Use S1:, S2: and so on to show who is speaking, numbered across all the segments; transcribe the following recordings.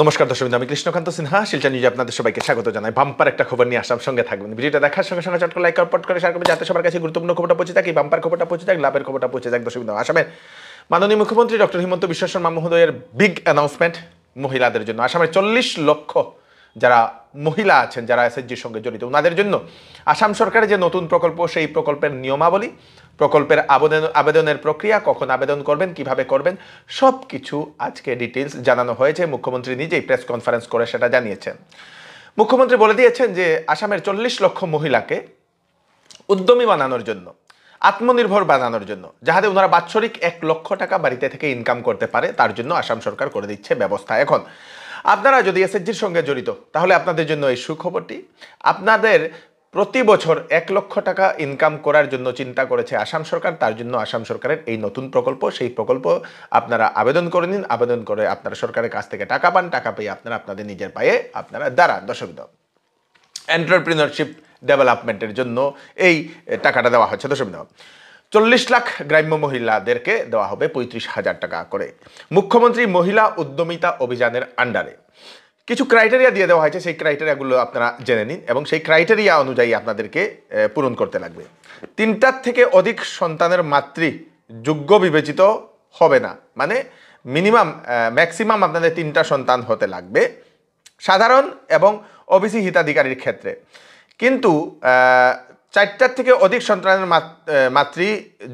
S1: নমস্কার দর্শক আমি কৃষ্ণকান্ত সিনহা শিলচা নিউজে আপনাদের সবাইকে স্বাগত জানাই বাম্পার একটা খবর নিয়ে আসাম সঙ্গে থাকবেন ভিডিওটা দেখার সঙ্গে সঙ্গে চট লাইক পট করে শেয়ার যাতে সবার কাছে গুরুত্বপূর্ণ খবরটা পৌঁছে থাকি বাম্পার খবরটা পৌঁছে থাকে লাভের খবরটা পৌঁছে যাক দর্শক আসামের মাননীয় মুখ্যমন্ত্রী ডক্টর হিমন্ত বিশ্ব শর্মা মহোদয়ের বিগ অ্যানাউন্সমেন্ট মহিলাদের জন্য আসামের চল্লিশ লক্ষ যারা মহিলা আছেন যারা এসএসজির সঙ্গে জড়িত ওনাদের জন্য আসাম সরকারের যে নতুন প্রকল্প সেই প্রকল্পের নিয়মাবলী প্রকল্পের আবেদন আবেদনের প্রক্রিয়া কখন আবেদন করবেন কিভাবে করবেন সব কিছু আজকে ডিটেলস জানানো হয়েছে মুখ্যমন্ত্রী নিজেই প্রেস কনফারেন্স করে সেটা জানিয়েছেন মুখ্যমন্ত্রী বলে দিয়েছেন যে আসামের চল্লিশ লক্ষ মহিলাকে উদ্যমী বানানোর জন্য আত্মনির্ভর বানানোর জন্য যাহাতে ওনারা বাৎসরিক এক লক্ষ টাকা বাড়িতে থেকে ইনকাম করতে পারে তার জন্য আসাম সরকার করে দিচ্ছে ব্যবস্থা এখন আপনারা যদি এসএসজির সঙ্গে জড়িত তাহলে আপনাদের জন্য এই সুখবরটি আপনাদের প্রতি বছর এক লক্ষ টাকা ইনকাম করার জন্য চিন্তা করেছে আসাম সরকার তার জন্য আসাম সরকারের এই নতুন প্রকল্প সেই প্রকল্প আপনারা আবেদন করে নিন আবেদন করে আপনারা সরকারের কাছ থেকে টাকা পান টাকা পেয়ে আপনারা আপনাদের নিজের পায়ে আপনারা দাঁড়ান দশবিধ এন্টারপ্রিনারশিপ ডেভেলপমেন্টের জন্য এই টাকাটা দেওয়া হচ্ছে দশবিধ চল্লিশ লাখ গ্রাম্য মহিলাদেরকে দেওয়া হবে পঁয়ত্রিশ হাজার টাকা করে মুখ্যমন্ত্রী মহিলা উদ্যমিতা অভিযানের আন্ডারে কিছু ক্রাইটেরিয়া দিয়ে দেওয়া হয়েছে সেই ক্রাইটেরিয়াগুলো আপনারা জেনে নিন এবং সেই ক্রাইটেরিয়া অনুযায়ী আপনাদেরকে পূরণ করতে লাগবে তিনটার থেকে অধিক সন্তানের মাতৃ যোগ্য বিবেচিত হবে না মানে মিনিমাম ম্যাক্সিমাম আপনাদের তিনটা সন্তান হতে লাগবে সাধারণ এবং ওবিসি হিতাধিকারীর ক্ষেত্রে কিন্তু চারটার থেকে অধিক সন্তানের মাতৃ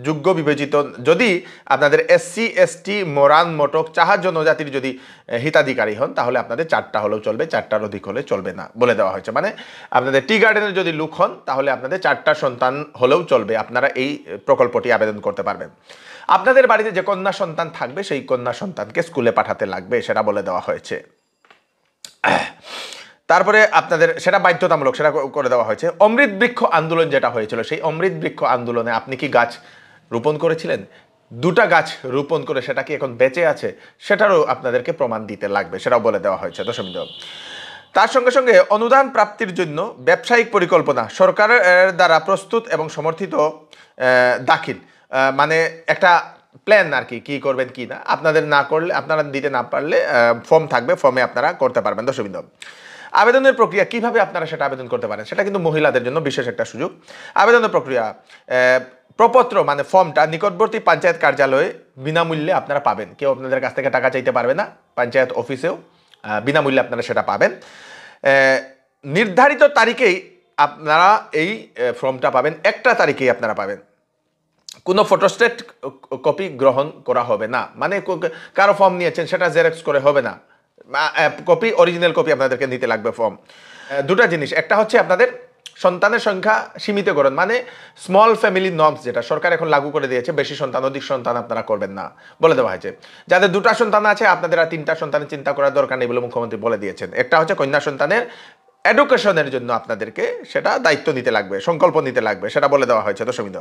S1: যোগ্য বিবেচিত যদি আপনাদের এসসি এসটি মোরান মোটক চাহার জনজাতির যদি হিতাধিকারী হন তাহলে আপনাদের চারটা হলেও চলবে চারটার অধিক হলে চলবে না বলে দেওয়া হয়েছে মানে আপনাদের টি গার্ডেনের যদি লুক হন তাহলে আপনাদের চারটা সন্তান হলেও চলবে আপনারা এই প্রকল্পটি আবেদন করতে পারবেন আপনাদের বাড়িতে যে কন্যা সন্তান থাকবে সেই কন্যা সন্তানকে স্কুলে পাঠাতে লাগবে সেটা বলে দেওয়া হয়েছে তারপরে আপনাদের সেটা বাধ্যতামূলক সেটা করে দেওয়া হয়েছে অমৃত বৃক্ষ আন্দোলন যেটা হয়েছিল সেই অমৃত বৃক্ষ আন্দোলনে আপনি কি গাছ রোপণ করেছিলেন দুটা গাছ রোপণ করে সেটা কি এখন বেঁচে আছে সেটারও আপনাদেরকে প্রমাণ দিতে লাগবে সেটাও বলে দেওয়া হয়েছে দশমিক তার সঙ্গে সঙ্গে অনুদান প্রাপ্তির জন্য ব্যবসায়িক পরিকল্পনা সরকারের দ্বারা প্রস্তুত এবং সমর্থিত দাখিল মানে একটা প্ল্যান আর কি কী করবেন কি না আপনাদের না করলে আপনারা দিতে না পারলে ফর্ম থাকবে ফর্মে আপনারা করতে পারবেন দশমিক আবেদনের প্রক্রিয়া কিভাবে আপনারা সেটা আবেদন করতে পারেন সেটা কিন্তু মহিলাদের জন্য বিশেষ একটা সুযোগ আবেদনের প্রক্রিয়া প্রপত্র মানে ফর্মটা নিকটবর্তী পঞ্চায়েত কার্যালয়ে বিনামূল্যে আপনারা পাবেন কেউ আপনাদের কাছ থেকে টাকা চাইতে পারবে না পঞ্চায়েত অফিসেও বিনামূল্যে আপনারা সেটা পাবেন নির্ধারিত তারিখেই আপনারা এই ফর্মটা পাবেন একটা তারিখেই আপনারা পাবেন কোনো ফটোস্টেট কপি গ্রহণ করা হবে না মানে কারো ফর্ম নিয়েছেন সেটা জেরক্স করে হবে না কপি অরিজিনাল কপি আপনাদেরকে নিতে লাগবে ফর্ম দুটা জিনিস একটা হচ্ছে আপনাদের সন্তানের সংখ্যা সীমিত করেন মানে স্মল ফ্যামিলি নর্মস যেটা সরকার এখন লাগু করে দিয়েছে বেশি সন্তান অধিক সন্তান আপনারা করবেন না বলে দেওয়া হয়েছে যাদের দুটা সন্তান আছে আপনাদের আর তিনটা সন্তানের চিন্তা করার দরকার নেই বলে মুখ্যমন্ত্রী বলে দিয়েছেন একটা হচ্ছে কন্যা সন্তানের এডুকেশনের জন্য আপনাদেরকে সেটা দায়িত্ব নিতে লাগবে সংকল্প নিতে লাগবে সেটা বলে দেওয়া হয়েছে দশমিদ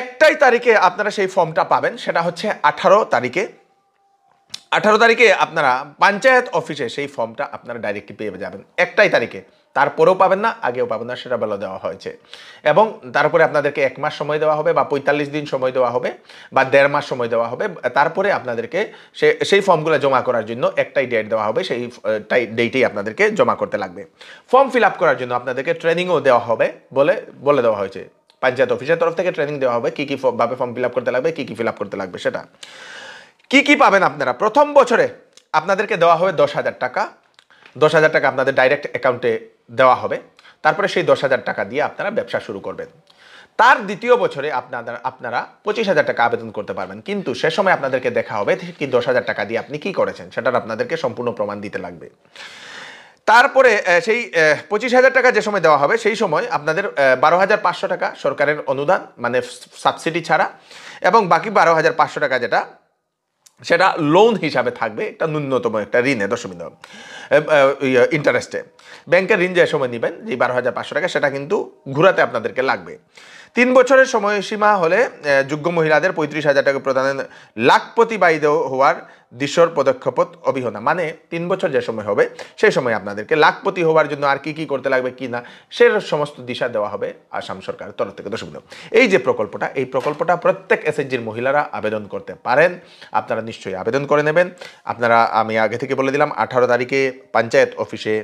S1: একটাই তারিখে আপনারা সেই ফর্মটা পাবেন সেটা হচ্ছে আঠারো তারিখে আঠারো তারিখে আপনারা পঞ্চায়েত অফিসে সেই ফর্মটা আপনারা ডাইরেক্টলি পেয়ে যাবেন একটাই তারিখে তারপরেও পাবেন না আগেও পাবেন না সেটা বলে দেওয়া হয়েছে এবং তারপরে আপনাদেরকে এক মাস সময় দেওয়া হবে বা পঁয়তাল্লিশ দিন সময় দেওয়া হবে বা দেড় মাস সময় দেওয়া হবে তারপরে আপনাদেরকে সে সেই ফর্মগুলো জমা করার জন্য একটাই ডেট দেওয়া হবে সেই টাই ডেটেই আপনাদেরকে জমা করতে লাগবে ফর্ম ফিল আপ করার জন্য আপনাদেরকে ট্রেনিংও দেওয়া হবে বলে বলে দেওয়া হয়েছে পঞ্চায়েত অফিসের তরফ থেকে ট্রেনিং দেওয়া হবে কী কী ভাবে ফর্ম ফিল আপ করতে লাগবে কী কী ফিল আপ করতে লাগবে সেটা কি কি পাবেন আপনারা প্রথম বছরে আপনাদেরকে দেওয়া হবে দশ হাজার টাকা দশ হাজার টাকা আপনাদের ডাইরেক্ট অ্যাকাউন্টে দেওয়া হবে তারপরে সেই দশ হাজার টাকা দিয়ে আপনারা ব্যবসা শুরু করবেন তার দ্বিতীয় বছরে আপনাদের আপনারা পঁচিশ হাজার টাকা আবেদন করতে পারবেন কিন্তু সে সময় আপনাদেরকে দেখা হবে কি দশ হাজার টাকা দিয়ে আপনি কি করেছেন সেটার আপনাদেরকে সম্পূর্ণ প্রমাণ দিতে লাগবে তারপরে সেই পঁচিশ হাজার টাকা যে সময় দেওয়া হবে সেই সময় আপনাদের বারো হাজার পাঁচশো টাকা সরকারের অনুদান মানে সাবসিডি ছাড়া এবং বাকি বারো হাজার পাঁচশো টাকা যেটা সেটা লোন হিসাবে থাকবে একটা ন্যূনতম একটা ঋণে দশমিক ইন্টারেস্টে ইয়ে, ব্যাংকের ঋণ যে সময় নেবেন যে বারো হাজার পাঁচশো টাকা সেটা কিন্তু ঘুরাতে আপনাদেরকে লাগবে তিন বছরের সময়সীমা হলে যোগ্য মহিলাদের পঁয়ত্রিশ হাজার টাকা প্রদান লাখপতি বাইদ হওয়ার দৃশ্যর পদক্ষেপ অবিহনা মানে তিন বছর যে সময় হবে সেই সময় আপনাদেরকে লাখপতি হওয়ার জন্য আর কি কি করতে লাগবে কি না সে সমস্ত দিশা দেওয়া হবে আসাম সরকারের তরফ থেকে দশ এই যে প্রকল্পটা এই প্রকল্পটা প্রত্যেক এসএসজির মহিলারা আবেদন করতে পারেন আপনারা নিশ্চয়ই আবেদন করে নেবেন আপনারা আমি আগে থেকে বলে দিলাম আঠারো তারিখে পঞ্চায়েত অফিসে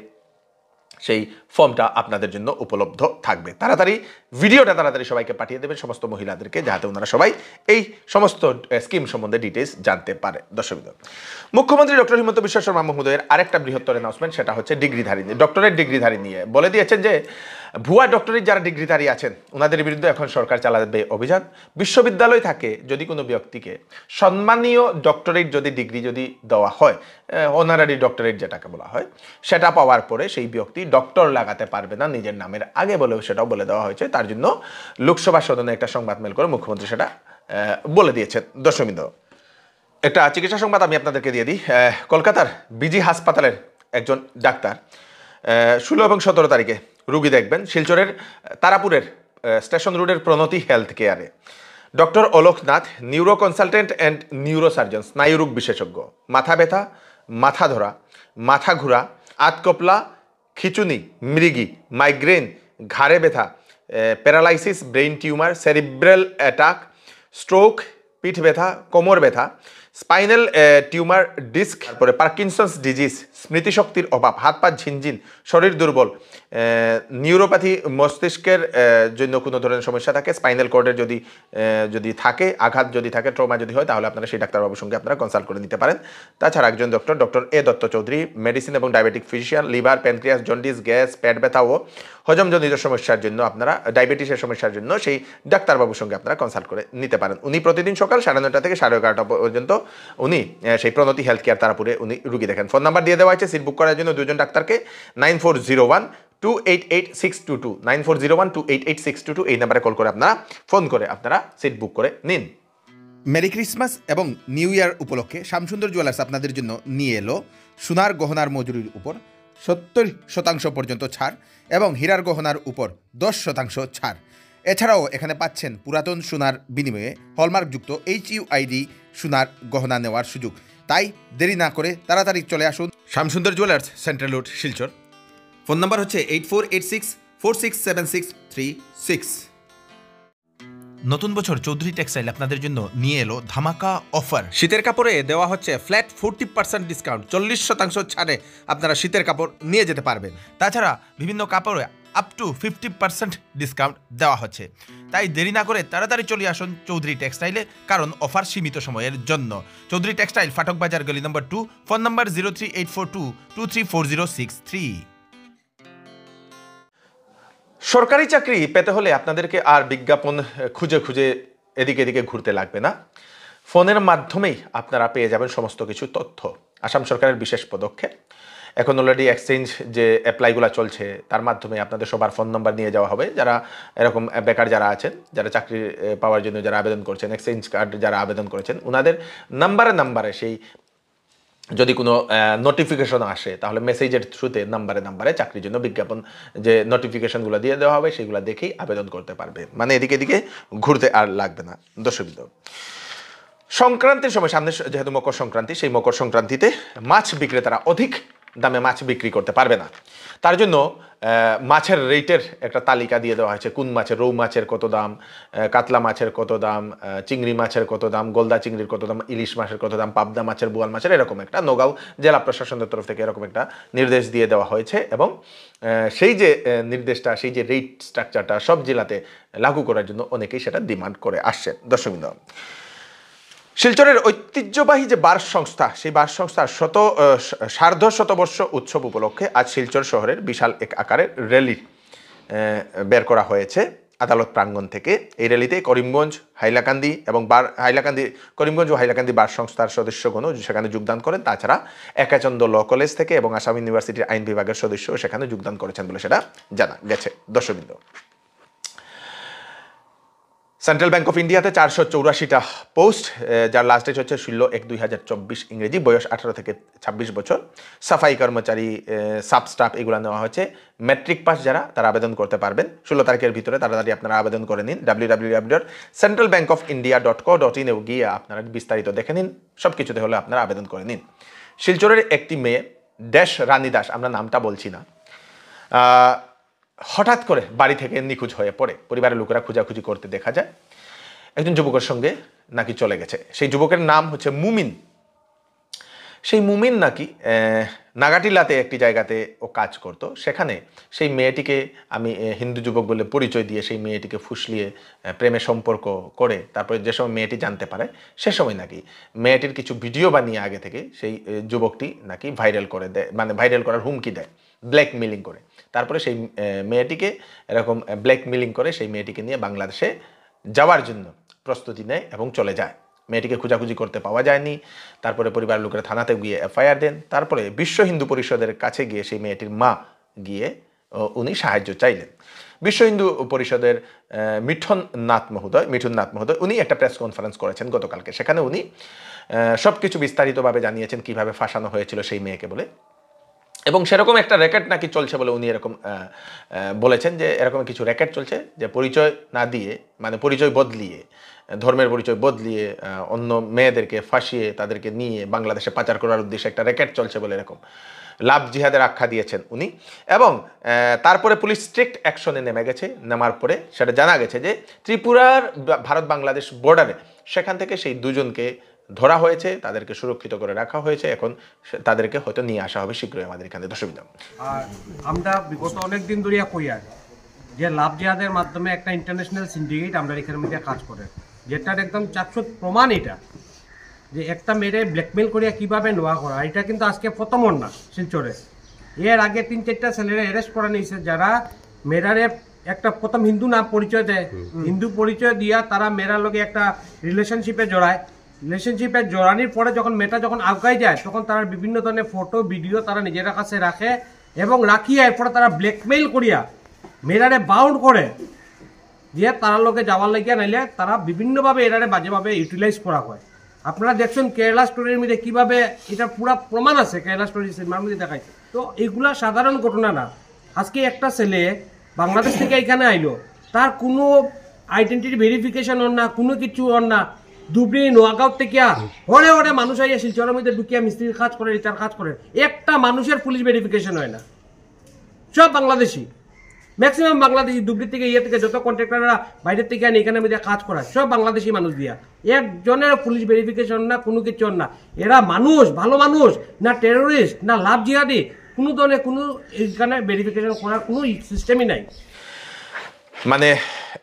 S1: সেই ফর্মটা আপনাদের জন্য উপলব্ধ থাকবে তাড়াতাড়ি ভিডিওটা তাড়াতাড়ি সবাইকে পাঠিয়ে দেবেন সমস্ত মহিলাদেরকে যাতে ওনারা সবাই এই সমস্ত স্কিম সম্বন্ধে ডিটেলস জানতে পারে দর্শক মুখ্যমন্ত্রী ডক্টর হিমন্ত বিশ্ব শর্মা মহোদয়ের আরেকটা বৃহত্তর অ্যানাউন্সমেন্ট সেটা হচ্ছে ডিগ্রিধারী ডক্টরের ডিগ্রিধারী নিয়ে বলে দিয়েছেন যে ভুয়া ডক্টরেট যারা ডিগ্রিধারী আছেন ওনাদের বিরুদ্ধে এখন সরকার চালাবে অভিযান বিশ্ববিদ্যালয় থাকে যদি কোনো ব্যক্তিকে সম্মানীয় ডক্টরেট যদি ডিগ্রি যদি দেওয়া হয় অনারারি ডক্টরেট যেটাকে বলা হয় সেটা পাওয়ার পরে সেই ব্যক্তি ডক্টর লাগাতে পারবে না নিজের নামের আগে বলেও সেটাও বলে দেওয়া হয়েছে তার জন্য লোকসভা সদনে একটা সংবাদ মেল করে মুখ্যমন্ত্রী সেটা বলে দিয়েছেন দশমিন্দ একটা চিকিৎসা সংবাদ আমি আপনাদেরকে দিয়ে দিই কলকাতার বিজি হাসপাতালের একজন ডাক্তার ষোলো এবং সতেরো তারিখে রুগী দেখবেন শিলচরের তারাপুরের স্টেশন রোডের প্রণতি হেলথ কেয়ারে doctor Aloknath neuro consultant and neurosurgeon স্নায়ুরোগ বিশেষজ্ঞ মাথা ব্যথা মাথা ধরা মাথা ঘোরা আতকপলা খিচুনি মৃগি মাইগ্রেন ঘাড়ে ব্যথা paralysis brain tumour cerebral attack stroke পিঠ ব্যথা কোমর ব্যথা স্পাইনাল টিউমার ডিস্ক তারপরে পার্কিনসন্স ডিজিজ স্মৃতিশক্তির অভাব হাত পা ঝিনঝিন শরীর দুর্বল নিউরোপ্যাথি মস্তিষ্কের জন্য কোনো ধরনের সমস্যা থাকে স্পাইনাল কর্ডের যদি যদি থাকে আঘাত যদি থাকে ট্রমা যদি হয় তাহলে আপনারা সেই ডাক্তারবাবুর সঙ্গে আপনারা কনসাল্ট করে নিতে পারেন তাছাড়া একজন doctor doctor A Dutta Chowdhury medicine এবং diabetic physician liver pancreas jaundice gas প্যাট ব্যথা ও হজমজনিত সমস্যার জন্য আপনারা ডায়াবেটিসের সমস্যার জন্য সেই ডাক্তারবাবুর সঙ্গে আপনারা কনসাল্ট করে নিতে পারেন উনি প্রতিদিন সকাল সাড়ে নটা থেকে সাড়ে এগারোটা পর্যন্ত উনি সেই প্রণতি হেলথ কেয়ার তারাপুরে উনি রুগী দেখেন ফোন নাম্বার দিয়ে দেওয়া হয়েছে সিট বুক করার জন্য দুজন ডাক্তারকে nine four zero one two eight eight six two two nine four zero one two eight eight six two এই নাম্বারে কল করে আপনারা ফোন করে আপনারা সিট বুক করে নিন মেরি ক্রিসমাস এবং নিউ ইয়ার উপলক্ষে শ্যামসুন্দর জুয়েলার্স আপনাদের জন্য নিয়ে এলো সোনার গহনার মজুরির উপর সত্তর শতাংশ পর্যন্ত ছাড় এবং হীরার গহনার উপর দশ শতাংশ ছাড় এছাড়াও এখানে পাচ্ছেন পুরাতন সোনার বিনিময়ে হলমার্কযুক্ত এইচ ইউ আইডি সোনার গহনা নেওয়ার সুযোগ তাই দেরি না করে তাড়াতাড়ি চলে আসুন Shyamsundar jewellers central road Silchar phone number হচ্ছে eight four eight six four six seven six three six নতুন বছর চৌধুরী টেক্সটাইল আপনাদের জন্য নিয়ে এলো ধামাকা অফার শীতের কাপড়ে দেওয়া হচ্ছে ফ্ল্যাট ফোরটি পার্সেন্ট ডিসকাউন্ট চল্লিশ শতাংশ ছাড়ে আপনারা শীতের কাপড় নিয়ে যেতে পারবেন তাছাড়া বিভিন্ন কাপড়ে up to fifty percent discount দেওয়া হচ্ছে তাই দেরি না করে তাড়াতাড়ি চলে আসুন চৌধুরী টেক্সটাইলে কারণ অফার সীমিত সময়ের জন্য চৌধুরী টেক্সটাইল ফাটক বাজার গলি number two phone number zero three eight four two two three four zero six three সরকারি চাকরি পেতে হলে আপনাদেরকে আর বিজ্ঞাপন খুঁজে খুঁজে এদিকে এদিকে ঘুরতে লাগবে না ফোনের মাধ্যমেই আপনারা পেয়ে যাবেন সমস্ত কিছু তথ্য আসাম সরকারের বিশেষ পদক্ষেপ এখন অলরেডি এক্সচেঞ্জ যে অ্যাপ্লাইগুলো চলছে তার মাধ্যমে আপনাদের সবার ফোন নাম্বার নিয়ে যাওয়া হবে যারা এরকম বেকার যারা আছেন যারা চাকরি পাওয়ার জন্য যারা আবেদন করছেন এক্সচেঞ্জ কার্ড যারা আবেদন করেছেন ওনাদের নাম্বারে নাম্বারে সেই যদি কোনো নোটিফিকেশন আসে তাহলে মেসেজের থ্রুতে নাম্বারে নাম্বারে চাকরির জন্য বিজ্ঞাপন যে নোটিফিকেশনগুলো দিয়ে দেওয়া হবে সেগুলো দেখেই আবেদন করতে পারবে মানে এদিকে এদিকে ঘুরতে আর লাগবে না দর্শকবিদ সংক্রান্তির সময় সামনে যেহেতু মকর সংক্রান্তি সেই মকর সংক্রান্তিতে মাছ বিক্রেতারা অধিক দামে মাছ বিক্রি করতে পারবে না তার জন্য মাছের রেটের একটা তালিকা দিয়ে দেওয়া হয়েছে কোন মাছের রৌ মাছের কত দাম কাতলা মাছের কত দাম চিংড়ি মাছের কত দাম গোলদা চিংড়ির কত দাম ইলিশ মাছের কত দাম পাবদা মাছের বোয়াল মাছের এরকম একটা নগাঁও জেলা প্রশাসনের তরফ থেকে এরকম একটা নির্দেশ দিয়ে দেওয়া হয়েছে এবং সেই যে নির্দেশটা সেই যে রেট স্ট্রাকচারটা সব জেলাতে লাগু করার জন্য অনেকেই সেটা ডিমান্ড করে আসছেন দর্শকবৃন্দ শিলচরের ঐতিহ্যবাহী যে বার সংস্থা সেই বার সংস্থার শত সার্ধ শতবর্ষ উৎসব উপলক্ষে আজ শিলচর শহরের বিশাল এক আকারের র্যালি বের করা হয়েছে আদালত প্রাঙ্গণ থেকে এই র্যালিতে করিমগঞ্জ হাইলাকান্দি এবং বার হাইলাকান্দি করিমগঞ্জ ও হাইলাকান্দি বার সংস্থার সদস্যগণ সেখানে যোগদান করেন তাছাড়া একাচন্দ ল কলেজ থেকে এবং আসাম ইউনিভার্সিটির আইন বিভাগের সদস্য সেখানে যোগদান করেছেন বলে সেটা জানা গেছে দর্শকবৃন্দ সেন্ট্রাল ব্যাঙ্ক অফ ইন্ডিয়াতে চারশো চৌরাশিটা পোস্ট যার লাস্ট ডেট হচ্ছে ষোলো এক দুই হাজার চব্বিশ ইংরেজি বয়স আঠারো থেকে ছাব্বিশ বছর সাফাই কর্মচারী সাব স্টাফ এগুলো নেওয়া হয়েছে ম্যাট্রিক পাস যারা তারা আবেদন করতে পারবেন ষোলো তারিখের ভিতরে তাড়াতাড়ি আপনারা আবেদন করে নিন W W W dot central bank of India dot co dot ইনেও গিয়ে আপনারা বিস্তারিত দেখে নিন সব কিছুতে হলে আপনারা আবেদন করে নিন শিলচরের একটি মেয়ে ড্যাশ রানী দাস আমরা নামটা বলছি না হঠাৎ করে বাড়ি থেকে নিখোঁজ হয়ে পড়ে পরিবারের লোকেরা খোঁজাখুঁজি করতে দেখা যায় একজন যুবকের সঙ্গে নাকি চলে গেছে সেই যুবকের নাম হচ্ছে মুমিন সেই মুমিন নাকি নাগাটিলাতে একটি জায়গাতে ও কাজ করত সেখানে সেই মেয়েটিকে আমি হিন্দু যুবক বলে পরিচয় দিয়ে সেই মেয়েটিকে ফুসলিয়ে প্রেমে সম্পর্ক করে তারপরে যে সময় মেয়েটি জানতে পারে সে সময় নাকি মেয়েটির কিছু ভিডিও বানিয়ে আগে থেকে সেই যুবকটি নাকি ভাইরাল করে দেয় মানে ভাইরাল করার হুমকি দেয় ব্ল্যাকমেলিং করে তারপরে সেই মেয়েটিকে এরকম ব্ল্যাকমেলিং করে সেই মেয়েটিকে নিয়ে বাংলাদেশে যাওয়ার জন্য প্রস্তুতি নেয় এবং চলে যায় মেয়েটিকে খোঁজাখুঁজি করতে পাওয়া যায়নি তারপরে পরিবার লোকেরা থানাতে গিয়ে এফআইআর দেন তারপরে বিশ্ব হিন্দু পরিষদের কাছে গিয়ে সেই মেয়েটির মা গিয়ে উনি সাহায্য চাইলেন বিশ্ব হিন্দু পরিষদের মিঠন নাথ মহোদয় মিঠুন নাথ মহোদয় উনি একটা প্রেস কনফারেন্স করেছেন গতকালকে সেখানে উনি সব কিছু বিস্তারিতভাবে জানিয়েছেন কিভাবে ফাঁসানো হয়েছিল সেই মেয়েকে বলে এবং সেরকম একটা র্যাকেট নাকি চলছে বলে উনি এরকম বলেছেন যে এরকম কিছু র্যাকেট চলছে যে পরিচয় না দিয়ে মানে পরিচয় বদলিয়ে ধর্মের পরিচয় বদলিয়ে অন্য মেয়েদেরকে ফাঁসিয়ে তাদেরকে নিয়ে বাংলাদেশে পাচার করার উদ্দেশ্যে একটা র্যাকেট চলছে বলে এরকম লাভ জিহাদের আখ্যা দিয়েছেন উনি এবং তারপরে পুলিশ স্ট্রিক্ট অ্যাকশনে নেমে গেছে নেমার পরে সেটা জানা গেছে যে ত্রিপুরার ভারত বাংলাদেশ বর্ডারে সেখান থেকে সেই দুজনকে ধরা হয়েছে তাদেরকে সুরক্ষিত করে রাখা হয়েছে এখন তাদেরকে হয়তো নিয়ে আসা হবে শীঘ্রই আমাদের এখানে দর্শক
S2: আর আমরা বিগত অনেক দিন ধরিয়া আর যে লাভ জিহাদের মাধ্যমে একটা ইন্টারন্যাশনাল সিন্ডিকেট আমরা এখানের মধ্যে কাজ করে যেটার একদম চারশো প্রমাণ এটা যে একটা মেয়েরে ব্ল্যাকমেল করিয়া কিভাবে নোয়া করা এটা কিন্তু আজকে প্রথম না শিলচরে এর আগে তিন চারটা ছেলেরা অ্যারেস্ট করা নিয়েছে যারা মেয়েরারে একটা প্রথম হিন্দু নাম পরিচয় দেয় হিন্দু পরিচয় দিয়া তারা মেয়েরার লোকে একটা রিলেশনশিপে জড়ায় রিলেশনশিপের জোরানির পরে যখন মেয়েটা যখন আগাই যায় তখন তারা বিভিন্ন ধরনের ফটো ভিডিও তারা নিজেরা কাছে রাখে এবং রাখিয়া এরপরে তারা ব্ল্যাকমেইল করিয়া মেয়েরারে বাউন্ড করে দিয়ে তারা লোকে যাওয়ার লাগিয়া নাইলে তারা বিভিন্নভাবে এরারে বাজেভাবে ইউটিলাইজ করা হয় আপনারা দেখছেন কেরালা স্টোরির মধ্যে কীভাবে এটা পুরো প্রমাণ আছে কেরালা স্টোরি সিনেমার মধ্যে দেখায় তো এগুলা সাধারণ ঘটনা না আজকে একটা ছেলে বাংলাদেশ থেকে এখানে আইলো তার কোনো আইডেন্টি ভেরিফিকেশন হন না কোনো কিছু হন না ধুবড়ি নোয়াগাঁও থেকে ওরে ওরে মানুষ আইয়া শিলচরের মধ্যে ঢুকিয়া মিস্ত্রির কাজ করে রিচার কাজ করে একটা মানুষের পুলিশ ভেরিফিকেশন হয় না সব বাংলাদেশি ম্যাক্সিমাম বাংলাদেশি ধুবড়ি থেকে ইয়ে থেকে যত কন্ট্রাক্টাররা বাইরের থেকে আনি এখানে মধ্যে কাজ করা সব বাংলাদেশি মানুষ দিয়া একজনের পুলিশ ভেরিফিকেশন না কোনো কিছু না এরা মানুষ ভালো মানুষ না টেররিস্ট না লাভ জিহাদি কোনো ধরনের কোনো এখানে ভেরিফিকেশন করার কোনো সিস্টেমই নাই
S1: মানে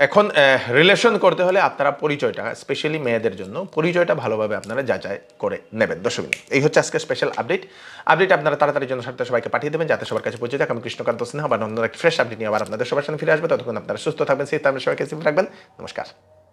S1: এখন রিলেশন করতে হলে আপনারা পরিচয়টা স্পেশালি মেয়েদের জন্য পরিচয়টা ভালোভাবে আপনারা যাচাই করে নেবেন দশমিন এই হচ্ছে আজকে স্পেশাল আপডেট আপডেট আপনারা তাড়াতাড়ি জন্য সাথে সবাইকে পাঠিয়ে দেবেন যাতে সবার কাছে পৌঁছে যাক আমি কৃষ্ণকান্ত সিনহা বা নন্দন ফ্রেশ আপডেট নিয়ে আবার আপনাদের সবার সামনে ফিরে আসবে ততক্ষণ আপনারা সুস্থ থাকবেন সেই আপনার সবাইকে সেফ রাখবেন নমস্কার